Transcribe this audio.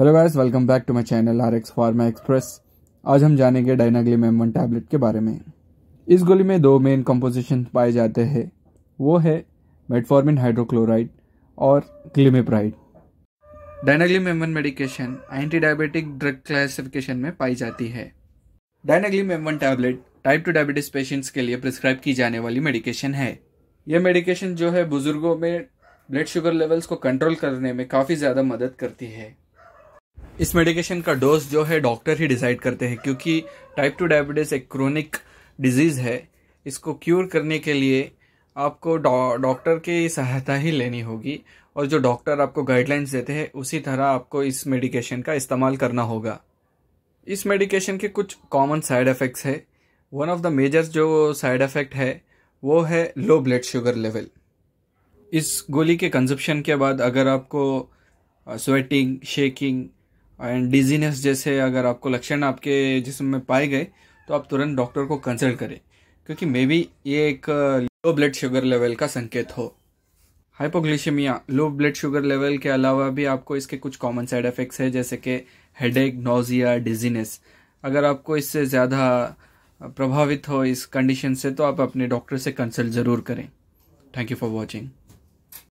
hello guys welcome back to my channel R X pharma express आज हम जानेंगे डायनाग्लिम one tablet के बारे में इस गोली में दो मेन कंपोजिशन पाए जाते हैं वो है मेटफॉर्मिन हाइड्रोक्लोराइड और glimepiride Dynaglim M medication anti diabetic drug classification में पाई जाती है Dynaglim M tablet type two diabetes patients के लिए प्रिस्क्राइब की जाने वाली मेडिकेशन है यह मेडिकेशन जो है बुजुर्गों में ब्लड शुगर लेवल्स को कंट्रोल करने में काफ़ी ज़्यादा मदद करती है इस मेडिकेशन का डोज जो है डॉक्टर ही डिसाइड करते हैं क्योंकि टाइप टू डायबिटीज़ एक क्रोनिक डिजीज़ है इसको क्योर करने के लिए आपको डॉक्टर की सहायता ही लेनी होगी और जो डॉक्टर आपको गाइडलाइंस देते हैं उसी तरह आपको इस मेडिकेशन का इस्तेमाल करना होगा इस मेडिकेशन के कुछ कॉमन साइड इफ़ेक्ट्स है वन ऑफ द मेजर जो साइड इफ़ेक्ट है वो है लो ब्लड शुगर लेवल इस गोली के कंजप्शन के बाद अगर आपको स्वेटिंग शेकिंग एंड डिजीनेस जैसे अगर आपको लक्षण आपके जिसम में पाए गए तो आप तुरंत डॉक्टर को कंसल्ट करें क्योंकि मे बी ये एक लो ब्लड शुगर लेवल का संकेत हो hypoglycaemia low blood sugar level के अलावा भी आपको इसके कुछ कॉमन साइड इफ़ेक्ट्स है जैसे कि हेड एक नोजिया डिजीनेस अगर आपको इससे ज़्यादा uh, प्रभावित हो इस कंडीशन से तो आप अपने डॉक्टर से कंसल्ट ज़रूर करें थैंक यू फॉर वॉचिंग